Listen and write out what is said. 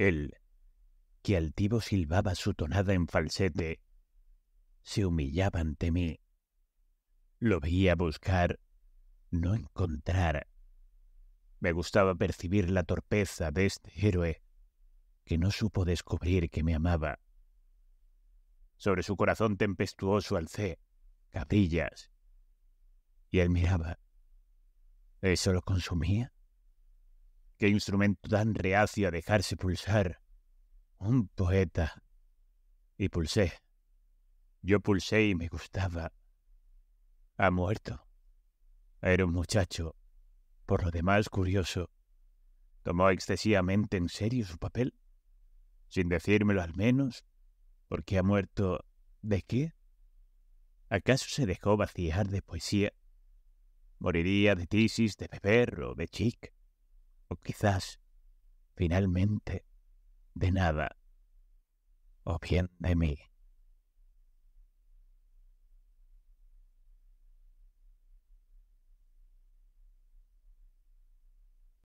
Él, que altivo silbaba su tonada en falsete, se humillaba ante mí. Lo veía buscar, no encontrar. Me gustaba percibir la torpeza de este héroe que no supo descubrir que me amaba. Sobre su corazón tempestuoso alcé capillas Y él miraba. ¿Eso lo consumía? Qué instrumento tan reacio a dejarse pulsar. Un poeta. Y pulsé. Yo pulsé y me gustaba. Ha muerto. Era un muchacho, por lo demás curioso. Tomó excesivamente en serio su papel, sin decírmelo al menos, porque ha muerto. ¿De qué? ¿Acaso se dejó vaciar de poesía? ¿Moriría de tisis, de beber o de chic? o quizás finalmente de nada, o bien de mí.